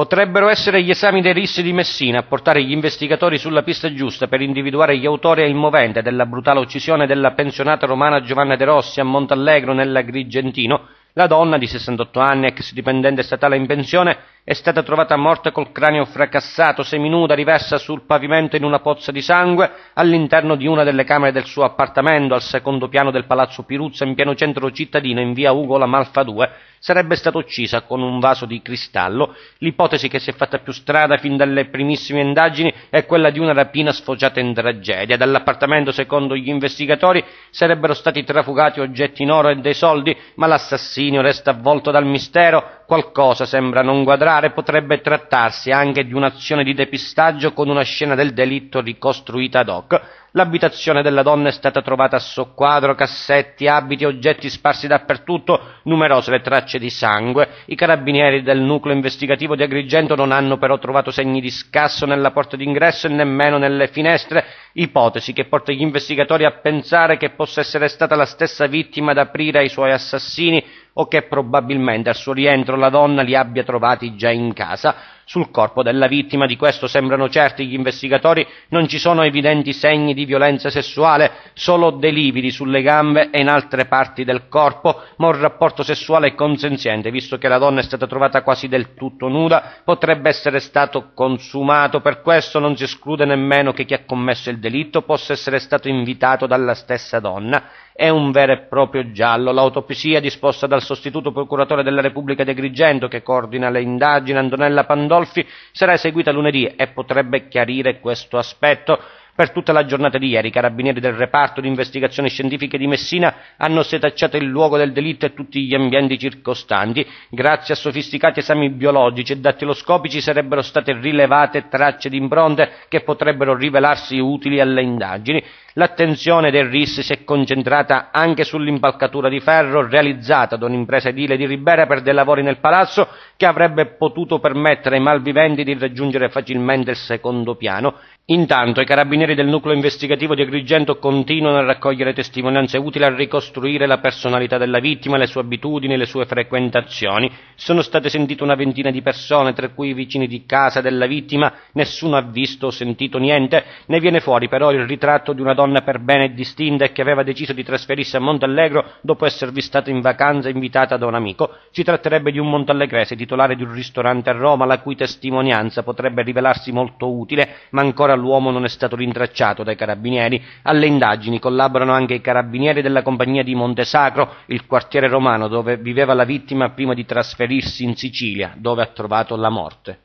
Potrebbero essere gli esami dei rissi di Messina a portare gli investigatori sulla pista giusta per individuare gli autori e il movente della brutale uccisione della pensionata romana Giovanna De Rossi a Montallegro nell'Agrigentino, la donna di 68 anni, ex dipendente statale in pensione, è stata trovata morta col cranio fracassato, seminuda, riversa sul pavimento in una pozza di sangue all'interno di una delle camere del suo appartamento al secondo piano del palazzo Piruzza in pieno centro cittadino in via Ugo La Malfa 2, sarebbe stata uccisa con un vaso di cristallo. L'ipotesi che si è fatta più strada fin dalle primissime indagini è quella di una rapina sfociata in tragedia. Dall'appartamento, secondo gli investigatori, sarebbero stati trafugati oggetti in oro e dei soldi, ma l'assassinio resta avvolto dal mistero Qualcosa sembra non quadrare potrebbe trattarsi anche di un'azione di depistaggio con una scena del delitto ricostruita ad hoc. L'abitazione della donna è stata trovata a soqquadro, cassetti, abiti, oggetti sparsi dappertutto, numerose le tracce di sangue. I carabinieri del nucleo investigativo di Agrigento non hanno però trovato segni di scasso nella porta d'ingresso e nemmeno nelle finestre ipotesi che porta gli investigatori a pensare che possa essere stata la stessa vittima ad aprire ai suoi assassini o che probabilmente al suo rientro la donna li abbia trovati già in casa. Sul corpo della vittima di questo sembrano certi gli investigatori, non ci sono evidenti segni di violenza sessuale, solo delividi sulle gambe e in altre parti del corpo, ma un rapporto sessuale consenziente, visto che la donna è stata trovata quasi del tutto nuda, potrebbe essere stato consumato. Per questo non si esclude nemmeno che chi ha commesso il delitto possa essere stato invitato dalla stessa donna, è un vero e proprio giallo. L'autopsia disposta dal sostituto procuratore della Repubblica di Agrigento, che coordina le indagini, Antonella Pandolfi, sarà eseguita lunedì e potrebbe chiarire questo aspetto. Per tutta la giornata di ieri i carabinieri del reparto di investigazioni scientifiche di Messina hanno setacciato il luogo del delitto e tutti gli ambienti circostanti. Grazie a sofisticati esami biologici e dattiloscopici sarebbero state rilevate tracce di impronte che potrebbero rivelarsi utili alle indagini. L'attenzione del RIS si è concentrata anche sull'impalcatura di ferro realizzata da un'impresa edile di Ribera per dei lavori nel palazzo che avrebbe potuto permettere ai malviventi di raggiungere facilmente il secondo piano. Intanto i carabinieri del nucleo investigativo di Agrigento continuano a raccogliere testimonianze utili a ricostruire la personalità della vittima, le sue abitudini, le sue frequentazioni. Sono state sentite una ventina di persone, tra cui i vicini di casa della vittima, nessuno ha visto o sentito niente. Ne viene fuori però il ritratto di una donna per bene e distinta e che aveva deciso di trasferirsi a Montallegro dopo esservi stata in vacanza invitata da un amico. Si tratterebbe di un montallegrese titolare di un ristorante a Roma, la cui testimonianza potrebbe rivelarsi molto utile, ma ancora l'uomo non è stato rintracciato dai carabinieri, alle indagini collaborano anche i carabinieri della compagnia di Montesacro, il quartiere romano dove viveva la vittima prima di trasferirsi in Sicilia, dove ha trovato la morte.